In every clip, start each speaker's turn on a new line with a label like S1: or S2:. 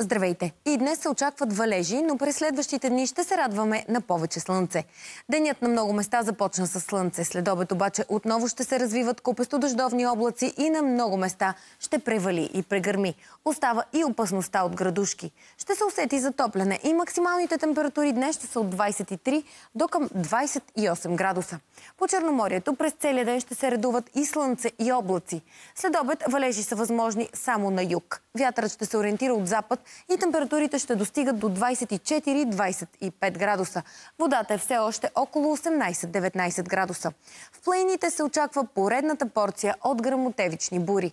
S1: Здравейте! И днес се очакват валежи, но през следващите дни ще се радваме на повече слънце. Денят на много места започна с слънце. След обед обаче отново ще се развиват купесто дъждовни облаци и на много места ще превали и прегърми. Остава и опасността от градушки. Ще се усети затопляне и максималните температури днес ще са от 23 до към 28 градуса. По Черноморието през целия ден ще се редуват и слънце и облаци. След обед валежи са възможни само на юг. Вятърът ще се ориентира от запад и температурите ще достигат до 24-25 градуса. Водата е все още около 18-19 градуса. В планините се очаква поредната порция от грамотевични бури.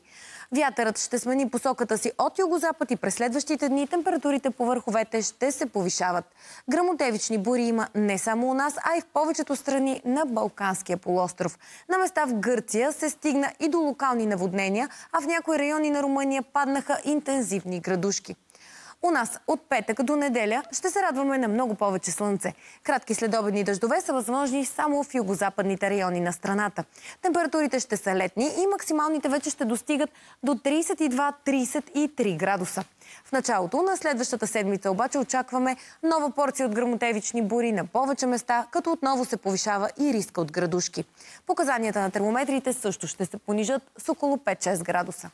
S1: Вятърът ще смени посоката си от югозапад и през следващите дни температурите по върховете ще се повишават. Грамотевични бури има не само у нас, а и в повечето страни на Балканския полуостров. На места в Гърция се стигна и до локални наводнения, а в някои райони на Румъния паднаха интензивни градушки. У нас от петък до неделя ще се радваме на много повече слънце. Кратки следобедни дъждове са възможни само в югозападните райони на страната. Температурите ще са летни и максималните вече ще достигат до 32-33 градуса. В началото на следващата седмица обаче очакваме нова порция от грамотевични бури на повече места, като отново се повишава и риска от градушки. Показанията на термометрите също ще се понижат с около 5-6 градуса.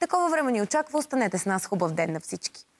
S1: Такова време ни очаква. Останете с нас хубав ден на всички!